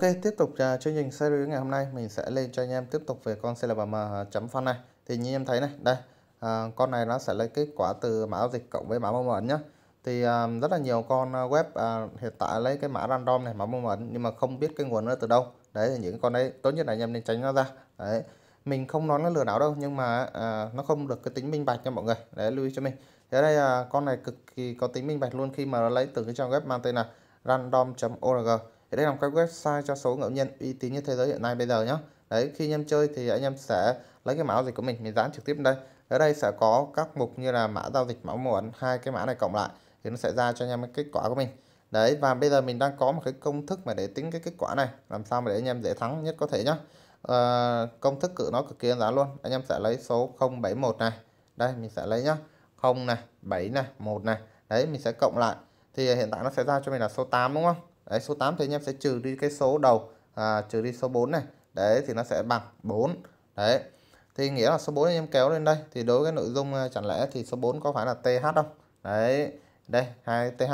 Ok, tiếp tục uh, chương trình series ngày hôm nay mình sẽ lên cho anh em tiếp tục về con CLBM chấm phân này. Thì như em thấy này, đây, uh, con này nó sẽ lấy kết quả từ mã giao dịch cộng với mã mong ẩn nhá. Thì uh, rất là nhiều con web uh, hiện tại lấy cái mã random này, mã mong ẩn nhưng mà không biết cái nguồn nó từ đâu. Đấy thì những con đấy tốt nhất là anh em nên tránh nó ra. Đấy. Mình không nói nó lừa đảo đâu nhưng mà uh, nó không được cái tính minh bạch cho mọi người. Đấy lưu ý cho mình. Thế đây uh, con này cực kỳ có tính minh bạch luôn khi mà nó lấy từ cái trang web mang tên là random.org đây là một cái website cho số ngẫu nhiên uy tín nhất thế giới hiện nay bây giờ nhé đấy khi anh em chơi thì anh em sẽ lấy cái mã giao dịch của mình mình dán trực tiếp đây ở đây sẽ có các mục như là mã giao dịch mã ấn hai cái mã này cộng lại thì nó sẽ ra cho anh em cái kết quả của mình đấy và bây giờ mình đang có một cái công thức mà để tính cái kết quả này làm sao mà để anh em dễ thắng nhất có thể nhá à, công thức cự nó cực kỳ đơn giản luôn anh em sẽ lấy số 071 này đây mình sẽ lấy nhá 0 này 7 này 1 này đấy mình sẽ cộng lại thì hiện tại nó sẽ ra cho mình là số 8 đúng không đấy số 8 thì anh em sẽ trừ đi cái số đầu à, trừ đi số 4 này đấy thì nó sẽ bằng 4 đấy thì nghĩa là số 4 anh em kéo lên đây thì đối với nội dung à, chẳng lẽ thì số 4 có phải là TH không đấy đây hai TH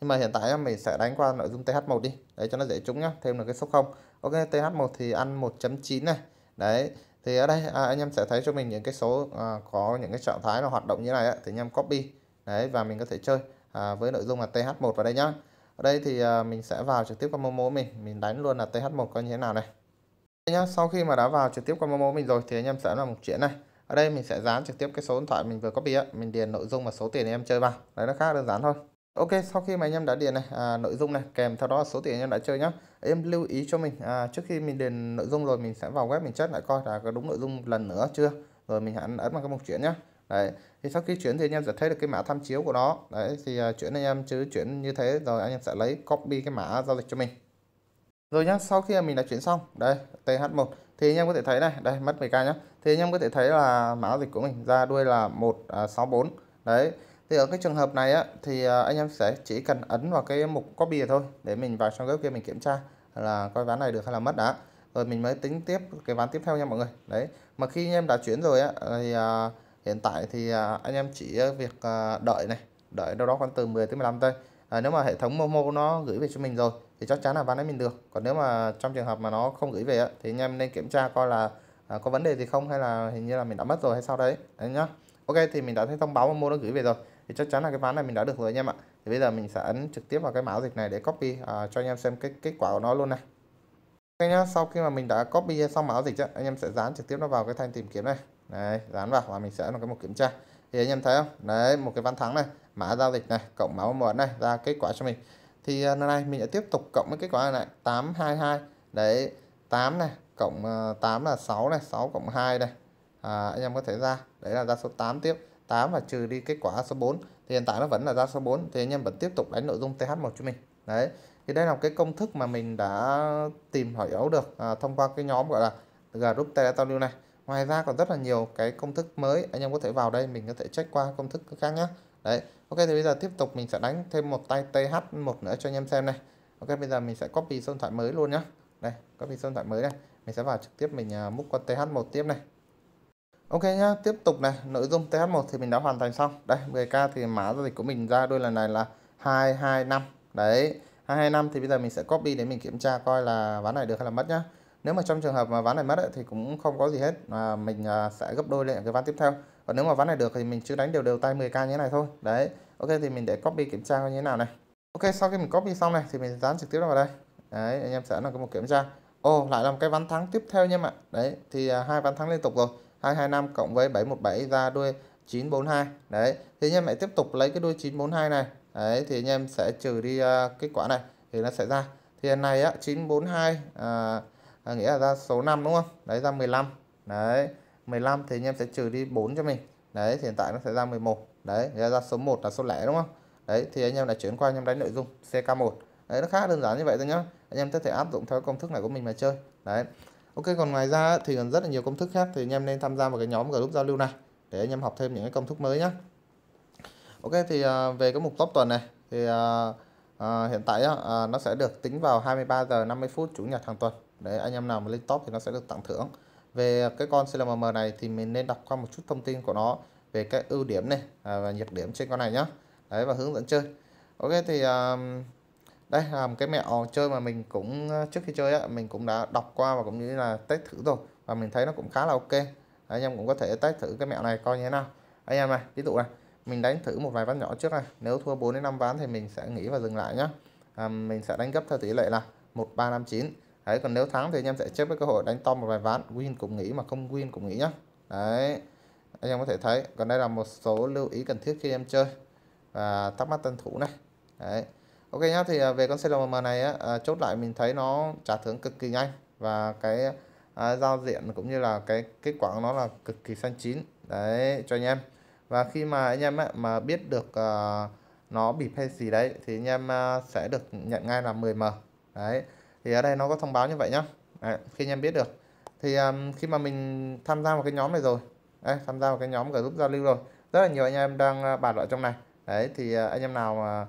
nhưng mà hiện tại mình sẽ đánh qua nội dung TH1 đi đấy cho nó dễ trúng nhá thêm được cái số 0 ok TH1 thì ăn 1.9 này đấy thì ở đây à, anh em sẽ thấy cho mình những cái số à, có những cái trạng thái là hoạt động như này ấy, thì anh em copy đấy và mình có thể chơi à, với nội dung là TH1 vào đây nhá ở đây thì à, mình sẽ vào trực tiếp qua Momo mình mình đánh luôn là TH1 coi như thế nào này nhá sau khi mà đã vào trực tiếp qua Momo mình rồi thì anh em sẽ là một chuyện này ở đây mình sẽ dán trực tiếp cái số điện thoại mình vừa copy á mình điền nội dung và số tiền em chơi vào đấy nó khá đơn giản thôi Ok sau khi mà anh em đã điền này à, nội dung này kèm theo đó là số tiền anh em đã chơi nhá em lưu ý cho mình à, trước khi mình điền nội dung rồi mình sẽ vào web mình check lại coi là có đúng nội dung lần nữa chưa rồi mình hãy ấn vào cái mục chuyển nhá đấy thì sau khi chuyển thì anh em sẽ thấy được cái mã tham chiếu của nó đấy thì à, chuyển anh em chứ chuyển như thế rồi anh em sẽ lấy copy cái mã giao dịch cho mình rồi nhá sau khi mình đã chuyển xong đây th1 thì anh em có thể thấy này đây mất 10k nhá thì anh em có thể thấy là mã giao dịch của mình ra đuôi là 164 à, đấy thì ở cái trường hợp này á, thì à, anh em sẽ chỉ cần ấn vào cái mục copy thôi để mình vào trong group kia mình kiểm tra là coi ván này được hay là mất đã rồi mình mới tính tiếp cái ván tiếp theo nha mọi người đấy mà khi anh em đã chuyển rồi á, thì hiện tại thì à, anh em chỉ à, việc à, đợi này đợi đâu đó khoảng từ 10 tới 15 giây à, nếu mà hệ thống Momo nó gửi về cho mình rồi thì chắc chắn là bán đấy mình được còn nếu mà trong trường hợp mà nó không gửi về thì anh em nên kiểm tra coi là có vấn đề gì không hay là hình như là mình đã mất rồi hay sao đấy đấy nhá ok thì mình đã thấy thông báo Momo nó gửi về rồi thì chắc chắn là cái ván này mình đã được rồi anh em ạ thì bây giờ mình sẽ ấn trực tiếp vào cái mão dịch này để copy à, cho anh em xem cái kết quả của nó luôn này ok nhá sau khi mà mình đã copy xong mã dịch anh em sẽ dán trực tiếp nó vào cái thanh tìm kiếm này đấy dán vào và mình sẽ làm cái một kiểm tra thì anh em thấy không đấy một cái văn thắng này mã giao dịch này cộng mã một này ra kết quả cho mình thì à, lần này mình sẽ tiếp tục cộng với kết quả này 822 đấy 8 này cộng 8 à, là 6 này 6 cộng 2 này à, anh em có thể ra đấy là ra số 8 tiếp 8 và trừ đi kết quả số 4 thì hiện tại nó vẫn là ra số 4 thì anh em vẫn tiếp tục đánh nội dung TH1 cho mình đấy thì đây là cái công thức mà mình đã tìm hỏi hiểu được à, thông qua cái nhóm gọi là group Telegram này ngoài ra còn rất là nhiều cái công thức mới anh em có thể vào đây mình có thể check qua công thức khác nhá đấy ok thì bây giờ tiếp tục mình sẽ đánh thêm một tay th một nữa cho anh em xem này ok bây giờ mình sẽ copy số điện thoại mới luôn nhá đây copy số điện thoại mới này mình sẽ vào trực tiếp mình à, múc con th một tiếp này ok nhá tiếp tục này nội dung th một thì mình đã hoàn thành xong đây 10k thì mã giao dịch của mình ra đôi lần này là 225 đấy 225 thì bây giờ mình sẽ copy để mình kiểm tra coi là ván này được hay là mất nhá nếu mà trong trường hợp mà ván này mất ấy, thì cũng không có gì hết mà mình à, sẽ gấp đôi lên cái ván tiếp theo còn nếu mà ván này được thì mình chưa đánh đều đều tay 10k như thế này thôi đấy ok thì mình để copy kiểm tra như thế nào này ok sau khi mình copy xong này thì mình dán trực tiếp vào đây đấy anh em sẽ là có một kiểm tra ồ oh, lại làm cái ván thắng tiếp theo nha ạ đấy thì à, hai ván thắng liên tục rồi 225 cộng với 717 ra đuôi 942 đấy thì anh em lại tiếp tục lấy cái đuôi 942 này đấy thì anh em sẽ trừ đi uh, kết quả này thì nó sẽ ra thì này á 942 uh, à, nghĩa là ra số 5 đúng không đấy ra 15 đấy 15 thì anh em sẽ trừ đi 4 cho mình đấy thì hiện tại nó sẽ ra 11 đấy nghĩa là ra số 1 là số lẻ đúng không đấy thì anh em đã chuyển qua anh em đánh nội dung CK1 đấy nó khá đơn giản như vậy thôi nhá anh em có thể áp dụng theo công thức này của mình mà chơi đấy ok còn ngoài ra thì còn rất là nhiều công thức khác thì anh em nên tham gia vào cái nhóm group giao lưu này để anh em học thêm những cái công thức mới nhá ok thì à, về cái mục top tuần này thì à, à hiện tại à, nó sẽ được tính vào 23 giờ 50 phút chủ nhật hàng tuần đấy anh em nào mà lên top thì nó sẽ được tặng thưởng về cái con CLMM này thì mình nên đọc qua một chút thông tin của nó về cái ưu điểm này à, và nhược điểm trên con này nhá đấy và hướng dẫn chơi ok thì um, đây là một cái mẹo chơi mà mình cũng à, trước khi chơi á mình cũng đã đọc qua và cũng như là test thử rồi và mình thấy nó cũng khá là ok anh em cũng có thể test thử cái mẹo này coi như thế nào anh em này ví dụ này mình đánh thử một vài ván nhỏ trước này nếu thua 4 đến 5 ván thì mình sẽ nghỉ và dừng lại nhá à, mình sẽ đánh gấp theo tỷ lệ là 1359 đấy còn nếu thắng thì anh em sẽ chấp với cơ hội đánh to một vài ván win cũng nghĩ mà không win cũng nghĩ nhá đấy anh em có thể thấy còn đây là một số lưu ý cần thiết khi em chơi và thắc mắc tân thủ này đấy ok nhá thì à, về con CLM này á, à, chốt lại mình thấy nó trả thưởng cực kỳ nhanh và cái à, giao diện cũng như là cái kết quả của nó là cực kỳ xanh chín đấy cho anh em và khi mà anh em ấy, mà biết được à, nó bị hay gì đấy thì anh em à, sẽ được nhận ngay là 10m đấy thì ở đây nó có thông báo như vậy nhá đấy, khi anh em biết được thì um, khi mà mình tham gia vào cái nhóm này rồi đấy, tham gia vào cái nhóm group giao lưu rồi rất là nhiều anh em đang ờ, bàn luận trong này đấy thì ờ, anh em nào mà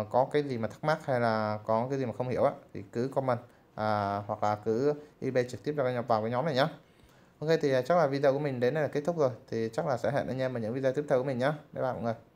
uh, có cái gì mà thắc mắc hay là có cái gì mà không hiểu á thì cứ comment à, hoặc là cứ ib trực tiếp cho anh em vào cái nhóm này nhá ok thì chắc là video của mình đến đây là kết thúc rồi thì chắc là sẽ hẹn anh em vào những video tiếp theo của mình nhá bye bye mọi người